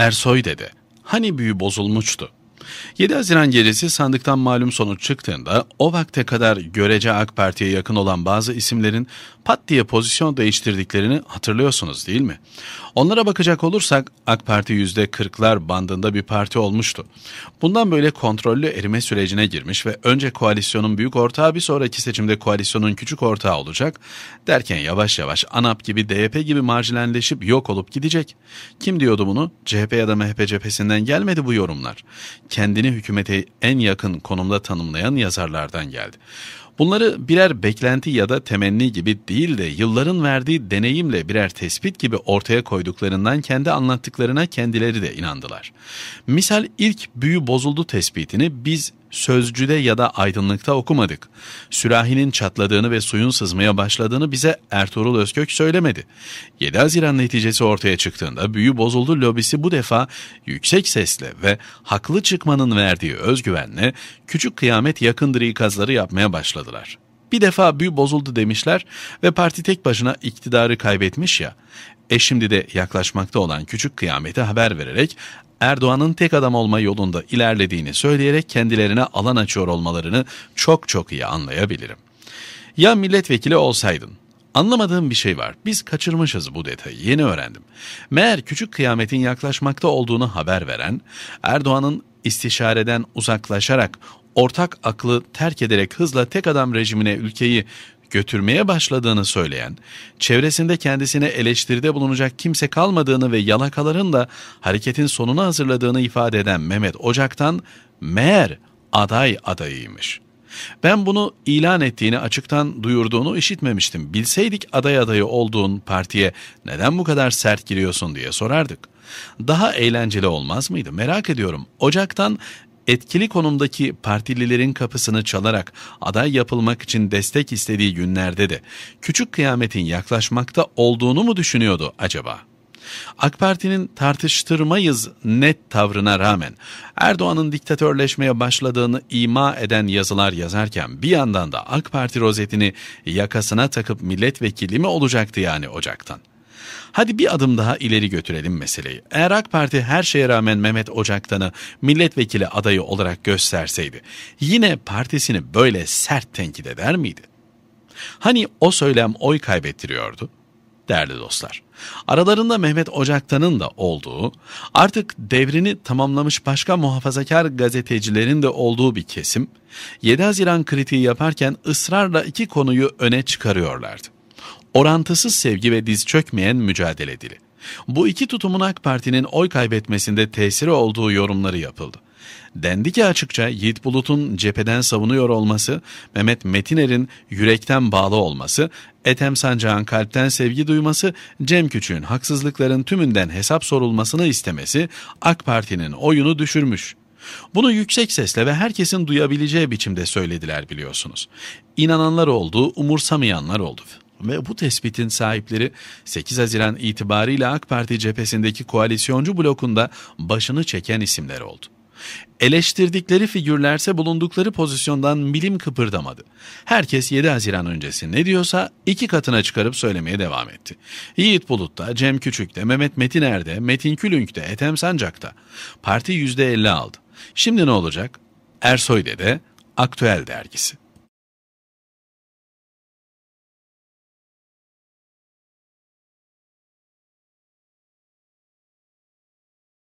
Ersoy dedi. Hani büyü bozulmuştu? 7 Haziran gecesi sandıktan malum sonuç çıktığında o vakte kadar görece AK Parti'ye yakın olan bazı isimlerin pat diye pozisyon değiştirdiklerini hatırlıyorsunuz değil mi? Onlara bakacak olursak AK Parti %40'lar bandında bir parti olmuştu. Bundan böyle kontrollü erime sürecine girmiş ve önce koalisyonun büyük ortağı bir sonraki seçimde koalisyonun küçük ortağı olacak derken yavaş yavaş ANAP gibi DYP gibi marjinalleşip yok olup gidecek. Kim diyordu bunu? CHP ya da MHP cephesinden gelmedi bu yorumlar kendini hükümete en yakın konumda tanımlayan yazarlardan geldi. Bunları birer beklenti ya da temenni gibi değil de yılların verdiği deneyimle birer tespit gibi ortaya koyduklarından kendi anlattıklarına kendileri de inandılar. Misal ilk büyü bozuldu tespitini biz Sözcüde ya da aydınlıkta okumadık. Sürahinin çatladığını ve suyun sızmaya başladığını bize Ertuğrul Özkök söylemedi. 7 Haziran neticesi ortaya çıktığında büyü bozuldu lobisi bu defa yüksek sesle ve haklı çıkmanın verdiği özgüvenle küçük kıyamet yakındır ikazları yapmaya başladılar.'' Bir defa büyü bozuldu demişler ve parti tek başına iktidarı kaybetmiş ya. E şimdi de yaklaşmakta olan küçük kıyamete haber vererek Erdoğan'ın tek adam olma yolunda ilerlediğini söyleyerek kendilerine alan açıyor olmalarını çok çok iyi anlayabilirim. Ya milletvekili olsaydın? Anlamadığım bir şey var. Biz kaçırmışız bu detayı. Yeni öğrendim. Meğer küçük kıyametin yaklaşmakta olduğunu haber veren, Erdoğan'ın istişareden uzaklaşarak ortak aklı terk ederek hızla tek adam rejimine ülkeyi götürmeye başladığını söyleyen, çevresinde kendisine eleştiride bulunacak kimse kalmadığını ve yalakaların da hareketin sonunu hazırladığını ifade eden Mehmet Ocak'tan meğer aday adayıymış. Ben bunu ilan ettiğini açıktan duyurduğunu işitmemiştim. Bilseydik aday adayı olduğun partiye neden bu kadar sert giriyorsun diye sorardık. Daha eğlenceli olmaz mıydı merak ediyorum. Ocak'tan etkili konumdaki partililerin kapısını çalarak aday yapılmak için destek istediği günlerde de küçük kıyametin yaklaşmakta olduğunu mu düşünüyordu acaba? AK Parti'nin tartıştırmayız net tavrına rağmen Erdoğan'ın diktatörleşmeye başladığını ima eden yazılar yazarken bir yandan da AK Parti rozetini yakasına takıp milletvekili mi olacaktı yani Ocak'tan? Hadi bir adım daha ileri götürelim meseleyi. Eğer AK Parti her şeye rağmen Mehmet Ocaktan'ı milletvekili adayı olarak gösterseydi yine partisini böyle sert tenkit eder miydi? Hani o söylem oy kaybettiriyordu? değerli dostlar. Aralarında Mehmet Ocaktan'ın da olduğu, artık devrini tamamlamış başka muhafazakar gazetecilerin de olduğu bir kesim, 7 Haziran kritiği yaparken ısrarla iki konuyu öne çıkarıyorlardı orantısız sevgi ve diz çökmeyen mücadele dili. Bu iki tutumun AK Parti'nin oy kaybetmesinde tesiri olduğu yorumları yapıldı. Dendi ki açıkça Yiğit Bulut'un cepheden savunuyor olması, Mehmet Metiner'in yürekten bağlı olması, Ethem Sancağ'ın kalpten sevgi duyması, Cem Küçük'ün haksızlıkların tümünden hesap sorulmasını istemesi AK Parti'nin oyunu düşürmüş. Bunu yüksek sesle ve herkesin duyabileceği biçimde söylediler biliyorsunuz. İnananlar oldu, umursamayanlar oldu ve bu tespitin sahipleri 8 Haziran itibariyle AK Parti cephesindeki koalisyoncu blokunda başını çeken isimler oldu. Eleştirdikleri figürlerse bulundukları pozisyondan milim kıpırdamadı. Herkes 7 Haziran öncesi ne diyorsa iki katına çıkarıp söylemeye devam etti. Yiğit Bulut da, Cem Küçük de, Mehmet Metin erde, Metin Külünk'te, Ethem da. Parti %50 aldı. Şimdi ne olacak? Ersoy Dede, Aktüel Dergisi.